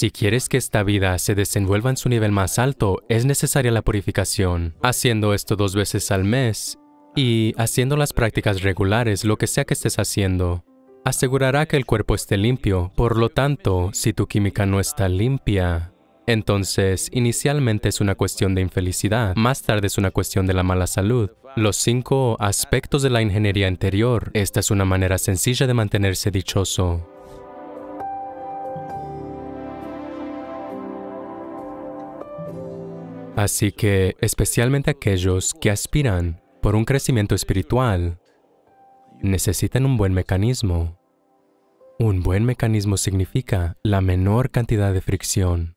Si quieres que esta vida se desenvuelva en su nivel más alto, es necesaria la purificación. Haciendo esto dos veces al mes y haciendo las prácticas regulares, lo que sea que estés haciendo, asegurará que el cuerpo esté limpio. Por lo tanto, si tu química no está limpia, entonces, inicialmente es una cuestión de infelicidad, más tarde es una cuestión de la mala salud. Los cinco aspectos de la ingeniería interior. Esta es una manera sencilla de mantenerse dichoso. Así que, especialmente aquellos que aspiran por un crecimiento espiritual, necesitan un buen mecanismo. Un buen mecanismo significa la menor cantidad de fricción.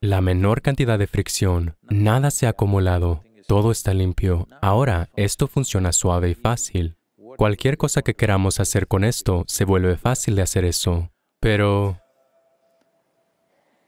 La menor cantidad de fricción, nada se ha acumulado, todo está limpio. Ahora, esto funciona suave y fácil. Cualquier cosa que queramos hacer con esto, se vuelve fácil de hacer eso. Pero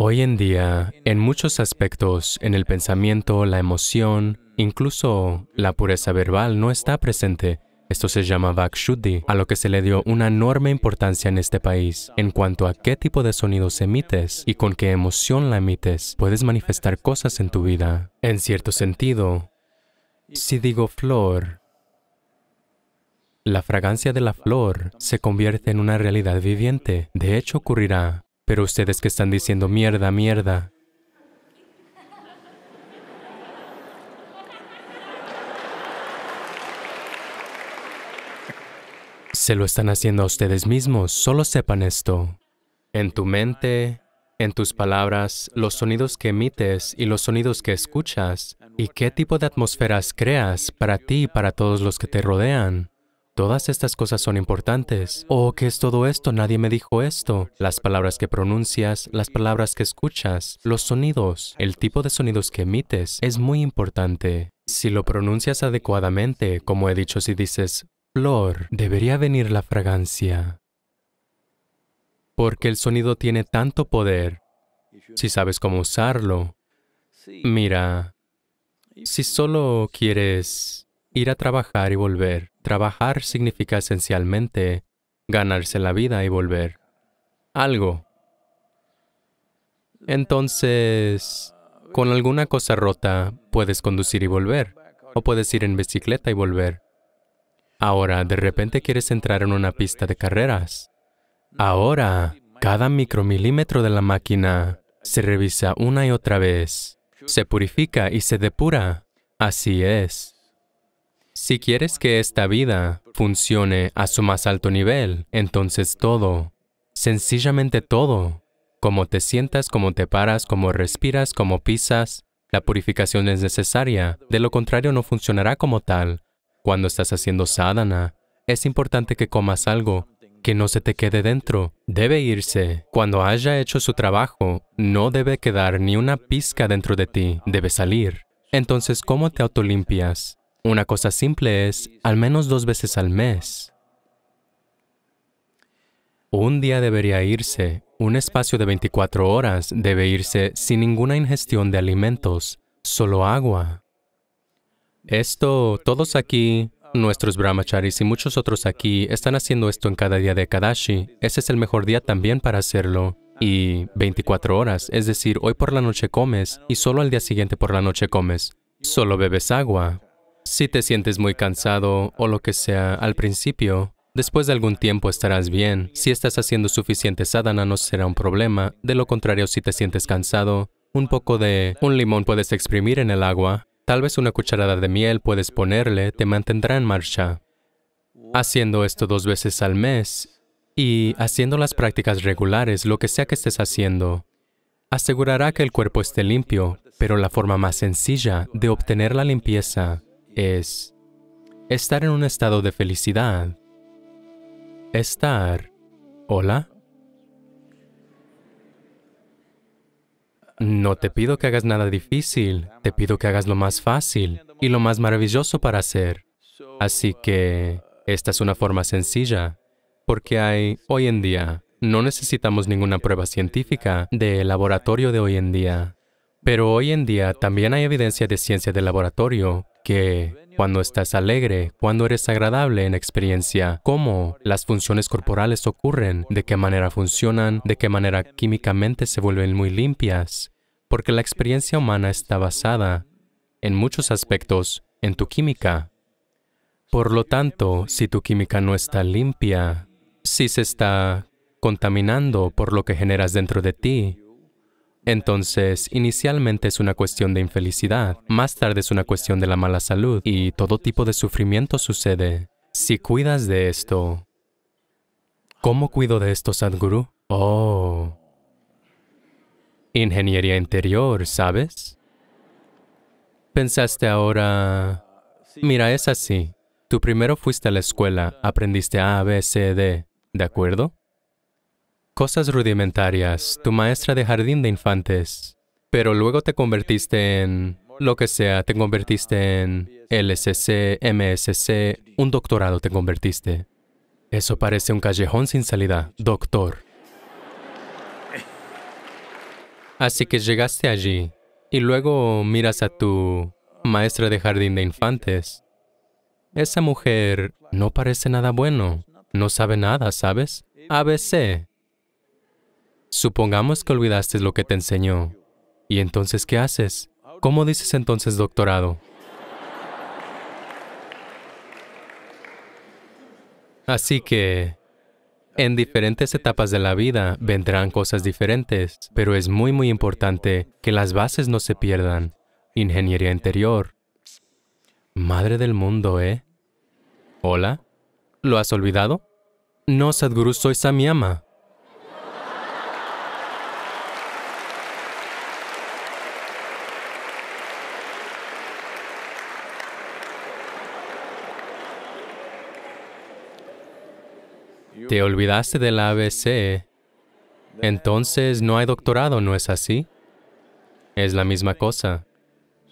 Hoy en día, en muchos aspectos, en el pensamiento, la emoción, incluso la pureza verbal no está presente. Esto se llama Vakshuddhi, a lo que se le dio una enorme importancia en este país. En cuanto a qué tipo de sonidos emites y con qué emoción la emites, puedes manifestar cosas en tu vida. En cierto sentido, si digo flor, la fragancia de la flor se convierte en una realidad viviente. De hecho, ocurrirá. Pero ustedes que están diciendo mierda, mierda. Se lo están haciendo a ustedes mismos, solo sepan esto. En tu mente, en tus palabras, los sonidos que emites y los sonidos que escuchas, y qué tipo de atmósferas creas para ti y para todos los que te rodean todas estas cosas son importantes. ¿O oh, qué es todo esto? Nadie me dijo esto. Las palabras que pronuncias, las palabras que escuchas, los sonidos, el tipo de sonidos que emites es muy importante. Si lo pronuncias adecuadamente, como he dicho, si dices flor, debería venir la fragancia. Porque el sonido tiene tanto poder. Si sabes cómo usarlo. Mira, si solo quieres ir a trabajar y volver. Trabajar significa esencialmente ganarse la vida y volver. Algo. Entonces, con alguna cosa rota, puedes conducir y volver. O puedes ir en bicicleta y volver. Ahora, de repente quieres entrar en una pista de carreras. Ahora, cada micromilímetro de la máquina se revisa una y otra vez. Se purifica y se depura. Así es. Si quieres que esta vida funcione a su más alto nivel, entonces todo, sencillamente todo, como te sientas, como te paras, como respiras, como pisas, la purificación es necesaria, de lo contrario no funcionará como tal. Cuando estás haciendo sadhana, es importante que comas algo, que no se te quede dentro, debe irse. Cuando haya hecho su trabajo, no debe quedar ni una pizca dentro de ti, debe salir. Entonces, ¿cómo te autolimpias? Una cosa simple es, al menos dos veces al mes, un día debería irse, un espacio de 24 horas debe irse sin ninguna ingestión de alimentos, solo agua. Esto, todos aquí, nuestros brahmacharis y muchos otros aquí están haciendo esto en cada día de Kadashi. Ese es el mejor día también para hacerlo. Y 24 horas, es decir, hoy por la noche comes y solo al día siguiente por la noche comes. Solo bebes agua, si te sientes muy cansado o lo que sea al principio, después de algún tiempo estarás bien. Si estás haciendo suficiente sadhana no será un problema. De lo contrario, si te sientes cansado, un poco de un limón puedes exprimir en el agua, tal vez una cucharada de miel puedes ponerle, te mantendrá en marcha. Haciendo esto dos veces al mes y haciendo las prácticas regulares, lo que sea que estés haciendo, asegurará que el cuerpo esté limpio, pero la forma más sencilla de obtener la limpieza es estar en un estado de felicidad. Estar... ¿Hola? No te pido que hagas nada difícil, te pido que hagas lo más fácil y lo más maravilloso para hacer. Así que esta es una forma sencilla, porque hay, hoy en día, no necesitamos ninguna prueba científica de laboratorio de hoy en día. Pero hoy en día también hay evidencia de ciencia de laboratorio que cuando estás alegre, cuando eres agradable en experiencia, cómo las funciones corporales ocurren, de qué manera funcionan, de qué manera químicamente se vuelven muy limpias, porque la experiencia humana está basada, en muchos aspectos, en tu química. Por lo tanto, si tu química no está limpia, si se está contaminando por lo que generas dentro de ti, entonces, inicialmente es una cuestión de infelicidad, más tarde es una cuestión de la mala salud y todo tipo de sufrimiento sucede. Si cuidas de esto, ¿cómo cuido de esto, Sadhguru? Oh, ingeniería interior, ¿sabes? Pensaste ahora, mira, es así. Tú primero fuiste a la escuela, aprendiste A, B, C, D, ¿de acuerdo? cosas rudimentarias, tu maestra de jardín de infantes, pero luego te convertiste en lo que sea, te convertiste en LSC, MSC, un doctorado te convertiste. Eso parece un callejón sin salida, doctor. Así que llegaste allí y luego miras a tu maestra de jardín de infantes. Esa mujer no parece nada bueno, no sabe nada, ¿sabes? ABC, Supongamos que olvidaste lo que te enseñó. ¿Y entonces qué haces? ¿Cómo dices entonces doctorado? Así que, en diferentes etapas de la vida vendrán cosas diferentes, pero es muy, muy importante que las bases no se pierdan. Ingeniería interior. Madre del mundo, ¿eh? ¿Hola? ¿Lo has olvidado? No, Sadhguru, soy Samyama. Te olvidaste del ABC. Entonces no hay doctorado, ¿no es así? Es la misma cosa.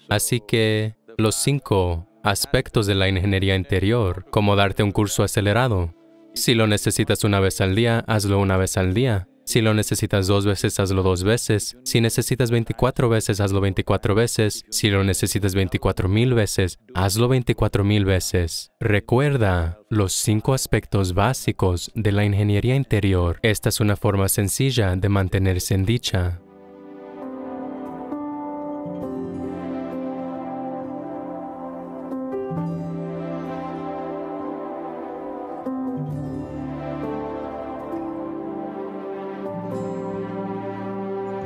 Así que los cinco aspectos de la ingeniería interior, como darte un curso acelerado. Si lo necesitas una vez al día, hazlo una vez al día. Si lo necesitas dos veces, hazlo dos veces. Si necesitas 24 veces, hazlo 24 veces. Si lo necesitas 24.000 mil veces, hazlo 24.000 mil veces. Recuerda los cinco aspectos básicos de la ingeniería interior. Esta es una forma sencilla de mantenerse en dicha.